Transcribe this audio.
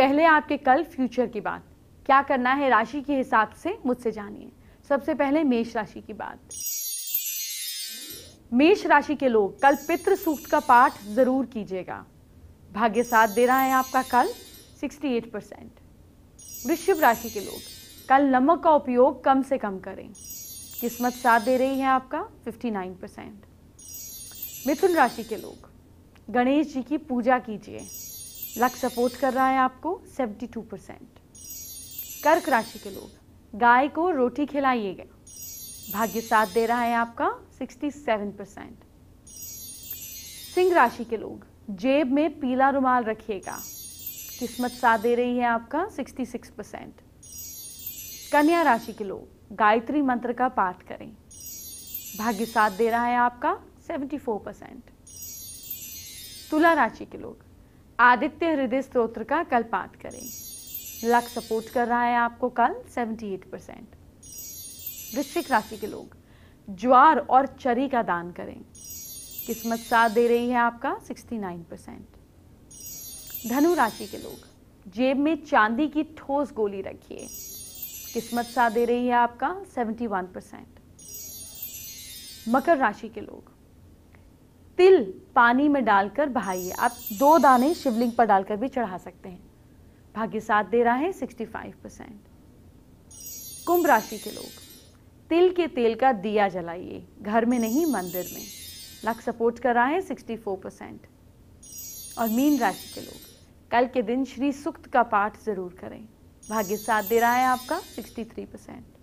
पहले आपके कल फ्यूचर की बात क्या करना है राशि के हिसाब से मुझसे जानिए सबसे पहले मेष राशि की बात मेष राशि के लोग कल पितृ सूक्त का पाठ जरूर कीजिएगा भाग्य साथ दे रहा है आपका कल 68 परसेंट वृषभ राशि के लोग कल नमक का उपयोग कम से कम करें किस्मत साथ दे रही है आपका 59 परसेंट मिथुन राशि के लोग गणेश जी की पूजा कीजिए लक सपोर्ट कर रहा है आपको 72 परसेंट कर्क राशि के लोग गाय को रोटी खिलाइएगा भाग्य साथ दे रहा है आपका 67 परसेंट सिंह राशि के लोग जेब में पीला रुमाल रखिएगा किस्मत साथ दे रही है आपका 66 परसेंट कन्या राशि के लोग गायत्री मंत्र का पाठ करें भाग्य साथ दे रहा है आपका 74 परसेंट तुला राशि के लोग आदित्य हृदय स्त्रोत्र का कल पाठ करें लक सपोर्ट कर रहा है आपको कल 78 परसेंट वृश्चिक राशि के लोग ज्वार और चरी का दान करें किस्मत साथ दे रही है आपका 69 परसेंट धनु राशि के लोग जेब में चांदी की ठोस गोली रखिए किस्मत साथ दे रही है आपका 71 परसेंट मकर राशि के लोग तिल पानी में डालकर बहाइए आप दो दाने शिवलिंग पर डालकर भी चढ़ा सकते हैं भाग्य साथ दे रहा है 65 परसेंट कुंभ राशि के लोग तिल के तेल का दिया जलाइए घर में नहीं मंदिर में लक सपोर्ट कर रहा है 64 परसेंट और मीन राशि के लोग कल के दिन श्री सुक्त का पाठ ज़रूर करें भाग्य साथ दे रहा है आपका 63 परसेंट